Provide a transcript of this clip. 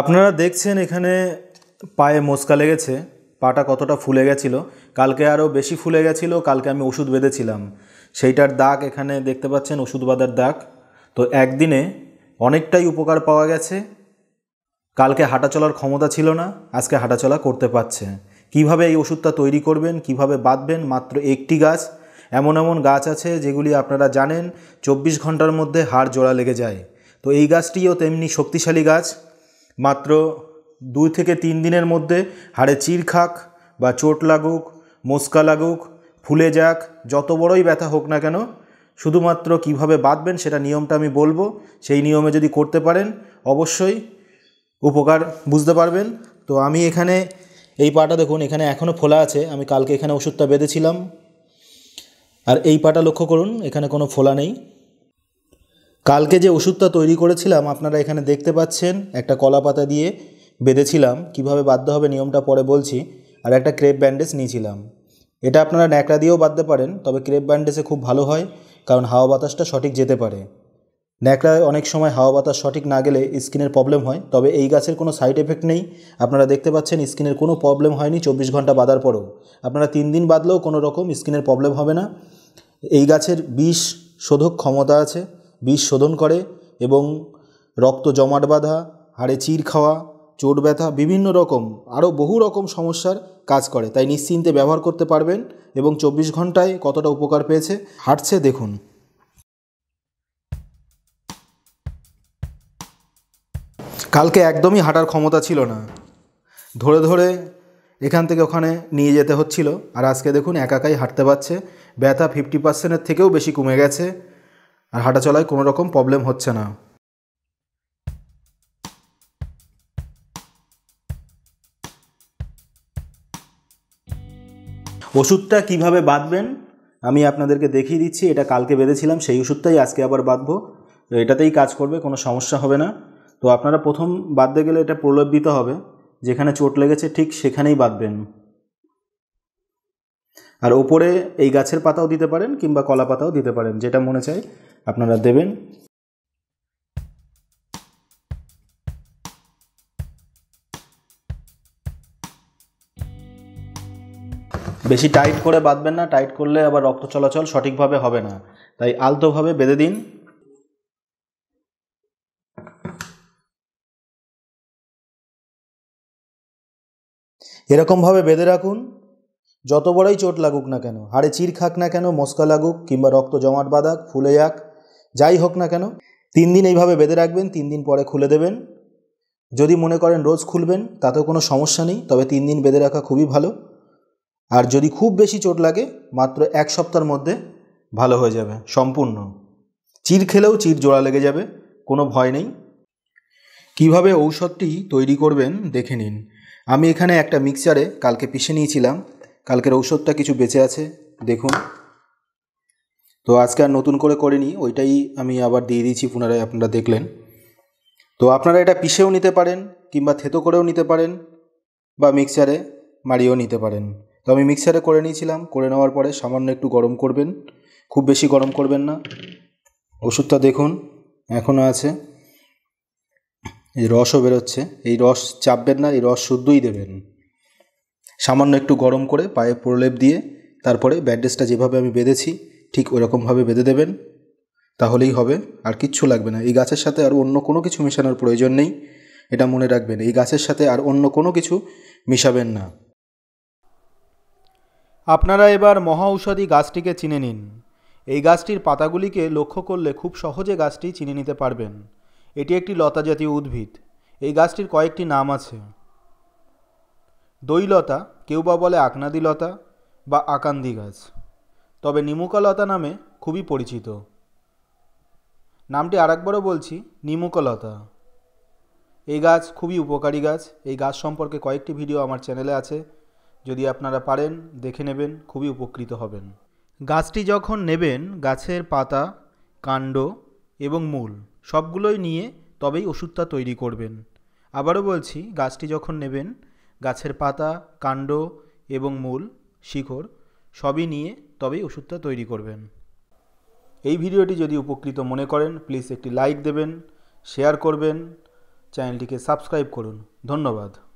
আপনারা দেখছেন এখানে পায়ে মোচকা লেগেছে পাটা কতটা ফুলে গেছিল কালকে আরও বেশি ফুলে গেছিল কালকে আমি ওষুধ বেঁধেছিলাম সেইটার দাগ এখানে দেখতে পাচ্ছেন ওষুধ বাঁধার দাগ তো একদিনে অনেকটাই উপকার পাওয়া গেছে কালকে হাঁটা চলার ক্ষমতা ছিল না আজকে হাঁটাচলা করতে পারছে কিভাবে এই ওষুধটা তৈরি করবেন কিভাবে বাঁধবেন মাত্র একটি গাছ এমন এমন গাছ আছে যেগুলি আপনারা জানেন চব্বিশ ঘন্টার মধ্যে হাড় জোড়া লেগে যায় তো এই গাছটিও তেমনি শক্তিশালী গাছ মাত্র দুই থেকে তিন দিনের মধ্যে হাড়ে চির খাক বা চোট লাগুক মোস্কা লাগুক ফুলে যাক যত বড়ই ব্যথা হোক না কেন শুধুমাত্র কিভাবে বাঁধবেন সেটা নিয়মটা আমি বলবো সেই নিয়মে যদি করতে পারেন অবশ্যই উপকার বুঝতে পারবেন তো আমি এখানে এই পাটা দেখুন এখানে এখনও ফোলা আছে আমি কালকে এখানে ওষুধটা বেঁধেছিলাম আর এই পাটা লক্ষ্য করুন এখানে কোনো ফোলা নেই কালকে যে ওষুধটা তৈরি করেছিলাম আপনারা এখানে দেখতে পাচ্ছেন একটা কলা পাতা দিয়ে বেঁধেছিলাম কিভাবে বাধ্য হবে নিয়মটা পরে বলছি আর একটা ক্রেপ ব্যান্ডেজ নিয়েছিলাম এটা আপনারা ন্যাকড়া দিয়েও বাঁধতে পারেন তবে ক্রেপ ব্যান্ডেজে খুব ভালো হয় কারণ হাওয়া বাতাসটা সঠিক যেতে পারে ন্যাকড়ায় অনেক সময় হাওয়া বাতাস সঠিক না গেলে স্কিনের প্রবলেম হয় তবে এই গাছের কোনো সাইড এফেক্ট নেই আপনারা দেখতে পাচ্ছেন স্কিনের কোনো প্রবলেম হয়নি চব্বিশ ঘন্টা বাঁধার পরও আপনারা তিন দিন বাঁধলেও কোনো রকম স্কিনের প্রবলেম হবে না এই গাছের বিষ শোধক ক্ষমতা আছে বিষ শোধন করে এবং রক্ত জমাট বাঁধা হাড়ে চির খাওয়া চোট ব্যথা বিভিন্ন রকম আরও বহু রকম সমস্যার কাজ করে তাই নিশ্চিন্তে ব্যবহার করতে পারবেন এবং চব্বিশ ঘন্টায় কতটা উপকার পেয়েছে হাঁটছে দেখুন কালকে একদমই হাঁটার ক্ষমতা ছিল না ধরে ধরে এখান থেকে ওখানে নিয়ে যেতে হচ্ছিল আর আজকে দেখুন একাকাই হাঁটতে পারছে ব্যথা ফিফটি পার্সেন্টের থেকেও বেশি কমে গেছে আর হাঁটা চলায় কোনো রকম প্রবলেম হচ্ছে না ওষুধটা কিভাবে বাঁধবেন আমি আপনাদেরকে দেখিয়ে দিচ্ছি এটা কালকে বেঁধেছিলাম সেই ওষুধটাই আজকে আবার বাঁধবো তো এটাতেই কাজ করবে কোনো সমস্যা হবে না তো আপনারা প্রথম বাঁধতে গেলে এটা প্রলোভ হবে যেখানে চোট লেগেছে ঠিক সেখানেই বাঁধবেন আর ওপরে এই গাছের পাতাও দিতে পারেন কিংবা কলা পাতাও দিতে পারেন যেটা মনে চাই আপনারা দেবেন বেশি টাইট করে বাঁধবেন না টাইট করলে আবার রক্ত চলাচল সঠিকভাবে হবে না তাই আলতোভাবে বেঁধে দিন এরকমভাবে বেঁধে রাখুন যত বড়ই চোট লাগুক না কেন হাড়ে চির খাক না কেন মস্কা লাগুক কিংবা রক্ত জমাট বাঁধাক ফুলে যাক যাই হোক না কেন তিন দিন এইভাবে বেঁধে রাখবেন তিন দিন পরে খুলে দেবেন যদি মনে করেন রোজ খুলবেন তাতেও কোনো সমস্যা নেই তবে তিন দিন বেঁধে রাখা খুবই ভালো আর যদি খুব বেশি চোট লাগে মাত্র এক সপ্তাহের মধ্যে ভালো হয়ে যাবে সম্পূর্ণ চির খেলেও চির জোড়া লেগে যাবে কোনো ভয় নেই কিভাবে ঔষধটি তৈরি করবেন দেখে নিন আমি এখানে একটা মিক্সচারে কালকে পিষে নিয়েছিলাম কালকের ঔষধটা কিছু বেঁচে আছে দেখুন তো আজকে আর নতুন করে করিনি ওইটাই আমি আবার দিয়ে দিয়েছি পুনরায় আপনারা দেখলেন তো আপনারা এটা পিষেও নিতে পারেন কিংবা থেতো করেও নিতে পারেন বা মিক্সারে মারিয়েও নিতে পারেন তো আমি মিক্সারে করে নিয়েছিলাম করে নেওয়ার পরে সামান্য একটু গরম করবেন খুব বেশি গরম করবেন না ওষুধটা দেখুন এখনও আছে এই রসও বেরোচ্ছে এই রস চাপবেন না এই রস শুদ্ধই দেবেন সামান্য একটু গরম করে পায়ে প্রলেপ দিয়ে তারপরে ব্যান্ডেজটা যেভাবে আমি বেঁধেছি ঠিক ওরকমভাবে বেঁধে দেবেন তাহলেই হবে আর কিচ্ছু লাগবে না এই গাছের সাথে আর অন্য কোনো কিছু মেশানোর প্রয়োজন নেই এটা মনে রাখবেন এই গাছের সাথে আর অন্য কোনো কিছু মিশাবেন না আপনারা এবার মহা ঔষধি গাছটিকে চিনে নিন এই গাছটির পাতাগুলিকে লক্ষ্য করলে খুব সহজে গাছটি চিনে নিতে পারবেন এটি একটি লতা জাতীয় উদ্ভিদ এই গাছটির কয়েকটি নাম আছে দইলতা কেউ বা বলে আকনাদিলতা বা আকান্দি গাছ তবে নিমুকলতা নামে খুবই পরিচিত নামটি আরেকবারও বলছি নিমুকলতা এই গাছ খুবই উপকারী গাছ এই গাছ সম্পর্কে কয়েকটি ভিডিও আমার চ্যানেলে আছে যদি আপনারা পারেন দেখে নেবেন খুবই উপকৃত হবেন গাছটি যখন নেবেন গাছের পাতা কাণ্ড এবং মূল সবগুলোই নিয়ে তবেই ওষুধটা তৈরি করবেন আবারও বলছি গাছটি যখন নেবেন গাছের পাতা কাণ্ড এবং মূল শিখর সবই নিয়ে তবেই ওষুধটা তৈরি করবেন এই ভিডিওটি যদি উপকৃত মনে করেন প্লিজ একটি লাইক দেবেন শেয়ার করবেন চ্যানেলটিকে সাবস্ক্রাইব করুন ধন্যবাদ